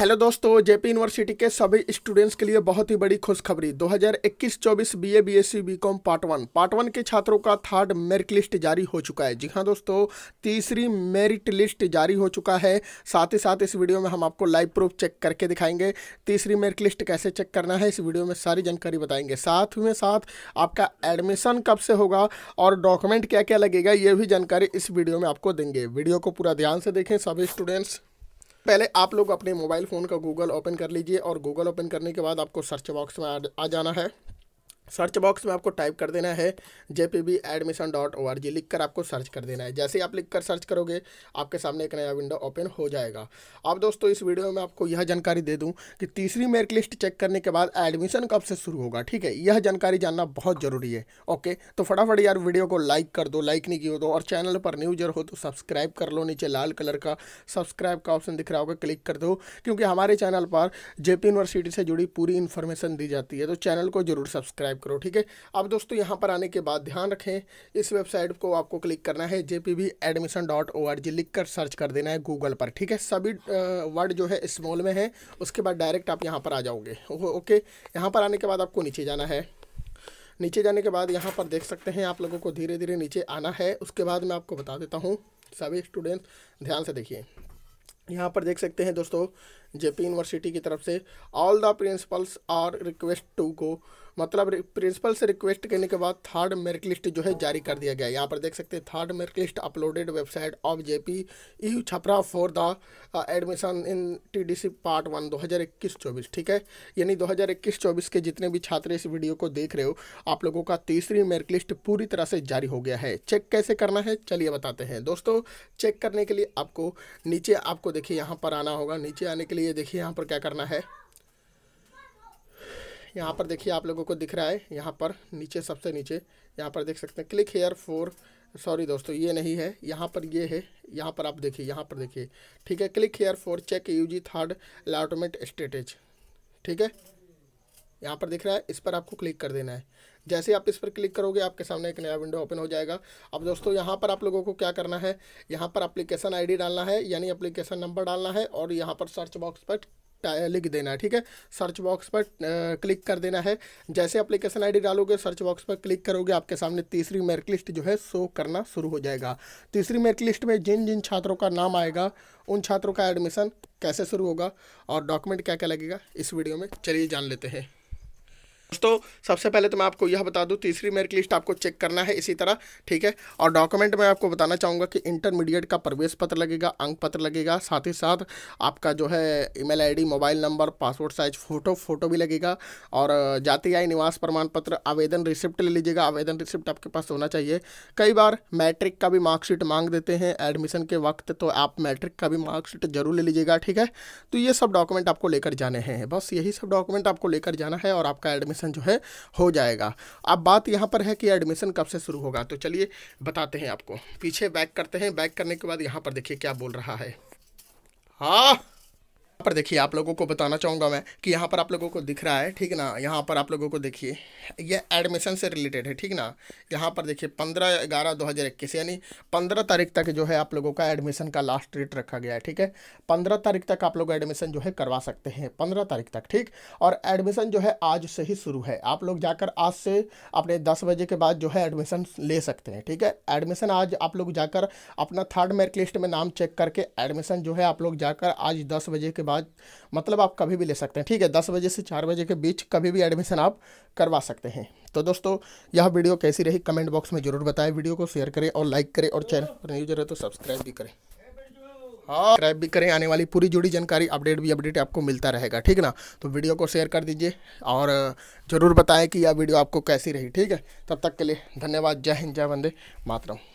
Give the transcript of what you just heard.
hello दोस्तों JP university के सभी स्टूडेंट्स के लिए बहुत ही बड़ी खुशखबरी 2021-24 BA BSc BCom part one part one के छात्रों का थर्ड मेरिट लिस्ट जारी हो चुका है जी हाँ दोस्तों तीसरी मेरिट लिस्ट जारी हो चुका है साथ ही साथ इस वीडियो में हम आपको लाइव प्रूफ चेक करके दिखाएंगे तीसरी मेरिट लिस्ट कैसे चेक करना है इस वीडियो में सारी जानकारी बताएंगे साथ में साथ आपका एडमिशन कब से होगा और डॉक्यूमेंट क्या क्या लगेगा ये भी जानकारी इस वीडियो में आपको देंगे वीडियो को पूरा ध्यान से देखें सभी स्टूडेंट्स पहले आप लोग अपने मोबाइल फ़ोन का गूगल ओपन कर लीजिए और गूगल ओपन करने के बाद आपको सर्च बॉक्स में आ जाना है सर्च बॉक्स में आपको टाइप कर देना है J P B admission dot O R G लिख कर आपको सर्च कर देना है जैसे ही आप लिख कर सर्च करोगे आपके सामने एक नया विंडो ओपन हो जाएगा अब दोस्तों इस वीडियो में आपको यह जानकारी दे दूं कि तीसरी मेरिट लिस्ट चेक करने के बाद एडमिशन कब से शुरू होगा ठीक है यह जानकारी जानना बहुत ज़रूरी है ओके तो फटाफट यार वीडियो को लाइक कर दो लाइक नहीं की हो तो और चैनल पर न्यू जर हो तो सब्सक्राइब कर लो नीचे लाल कलर का सब्सक्राइब का ऑप्शन दिख रहा होगा क्लिक कर दो क्योंकि हमारे चैनल पर जे यूनिवर्सिटी से जुड़ी पूरी इन्फॉर्मेशन दी जाती है तो चैनल को जरूर सब्सक्राइब करो ठीक है अब दोस्तों यहाँ पर आने के बाद ध्यान रखें इस वेबसाइट को आपको क्लिक करना है J P V admission dot O R G लिख कर सर्च कर देना है गूगल पर ठीक है सभी वर्ड जो है स्मॉल में है उसके बाद डायरेक्ट आप यहाँ पर आ जाओगे ओके यहाँ पर आने के बाद आपको नीचे जाना है नीचे जाने के बाद यहाँ पर देख सकते हैं आप लोगों को धीरे धीरे नीचे आना है उसके बाद मैं आपको बता देता हूँ सभी स्टूडेंट्स ध्यान से देखिए यहाँ पर देख सकते हैं दोस्तों जेपी यूनिवर्सिटी की तरफ से all the principals are request to go मतलब प्रिंसिपल से रिक्वेस्ट करने के बाद थर्ड मेरिट लिस्ट जो है जारी कर दिया गया यहाँ पर देख सकते हैं third merit list uploaded website of J P E Chhapra for the admission in T D C part one दो हज़ार इक्कीस चौबीस ठीक है यानी दो हज़ार इक्कीस चौबीस के जितने भी छात्र इस वीडियो को देख रहे हो आप लोगों का तीसरी मेरिट लिस्ट पूरी तरह से जारी हो गया है चेक कैसे करना है चलिए बताते हैं दोस्तों चेक करने के लिए आपको नीचे आपको देखिए यहाँ पर आना होगा नीचे आने के लिए लिए देखिए यहाँ पर क्या करना है यहाँ पर देखिए आप लोगों को दिख रहा है यहाँ पर नीचे सबसे नीचे यहाँ पर देख सकते हैं क्लिक हेयर फोर सॉरी दोस्तों ये नहीं है यहाँ पर ये है यहाँ पर आप देखिए यहाँ पर देखिए ठीक है click here for check U G third allotment status ठीक है यहाँ पर दिख रहा है इस पर आपको क्लिक कर देना है जैसे आप इस पर क्लिक करोगे आपके सामने एक नया विंडो ओपन हो जाएगा अब दोस्तों यहाँ पर आप लोगों को क्या करना है यहाँ पर अप्लीकेशन आई डालना है यानी अप्लीकेशन नंबर डालना है और यहाँ पर सर्च बॉक्स पर लिख देना है ठीक है सर्च बॉक्स पर क्लिक कर देना है जैसे एप्लीकेशन आईडी डालोगे सर्च बॉक्स पर क्लिक करोगे आपके सामने तीसरी मेरिट लिस्ट जो है शो करना शुरू हो जाएगा तीसरी मेरिट लिस्ट में जिन जिन छात्रों का नाम आएगा उन छात्रों का एडमिशन कैसे शुरू होगा और डॉक्यूमेंट क्या क्या लगेगा इस वीडियो में चलिए जान लेते हैं दोस्तों सबसे पहले तो मैं आपको यह बता दूं तीसरी मेरिट लिस्ट आपको चेक करना है इसी तरह ठीक है और डॉक्यूमेंट में आपको बताना चाहूँगा कि इंटरमीडिएट का प्रवेश पत्र लगेगा अंक पत्र लगेगा साथ ही साथ आपका जो है email ID mobile number passport size photo photo भी लगेगा और जाति आय निवास प्रमाण पत्र आवेदन रिसिप्ट ले लीजिएगा आवेदन रिसिप्ट आपके पास होना चाहिए कई बार मैट्रिक का भी मार्कशीट मांग देते हैं एडमिशन के वक्त तो आप मैट्रिक का भी मार्कशीट जरूर ले लीजिएगा ठीक है तो ये सब डॉक्यूमेंट आपको लेकर जाने हैं बस यही सब डॉक्यूमेंट आपको लेकर जाना है और आपका एडमिशन एडमिशन जो है हो जाएगा अब बात यहाँ पर है कि एडमिशन कब से शुरू होगा तो चलिए बताते हैं आपको पीछे बैक करते हैं बैक करने के बाद यहाँ पर देखिए क्या बोल रहा है हाँ पर देखिए आप लोगों को बताना चाहूँगा मैं कि यहाँ पर आप लोगों को दिख रहा है ठीक ना यहाँ पर आप लोगों को देखिए ये एडमिशन से रिलेटेड है ठीक ना यहाँ पर देखिए पंद्रह ग्यारह दो हज़ार इक्कीस यानी पंद्रह तारीख तक जो है आप लोगों का एडमिशन का लास्ट डेट रखा गया है ठीक है पंद्रह तारीख तक आप लोग एडमिशन जो है करवा सकते हैं पंद्रह तारीख तक ठीक और एडमिशन जो है आज से ही शुरू है आप लोग जाकर आज से अपने दस बजे के बाद जो है एडमिशन ले सकते हैं ठीक है एडमिशन आज आप लोग जाकर अपना थर्ड मेरिट लिस्ट में नाम चेक करके एडमिशन जो है आप लोग जाकर आज दस बजे के बाद मतलब आप कभी भी ले सकते हैं ठीक है दस बजे से चार बजे के बीच कभी भी एडमिशन आप करवा सकते हैं तो दोस्तों यह वीडियो कैसी रही कमेंट बॉक्स में ज़रूर बताएं वीडियो को शेयर करें और लाइक करें और चैनल पर न्यूज जरूर तो सब्सक्राइब भी करें हाँ सब्सक्राइब भी करें आने वाली पूरी जुड़ी जानकारी अपडेट भी अपडेट आपको मिलता रहेगा ठीक ना तो वीडियो को शेयर कर दीजिए और ज़रूर बताएं कि यह वीडियो आपको कैसी रही ठीक है तब तक के लिए धन्यवाद जय हिंद जय वंदे मातरम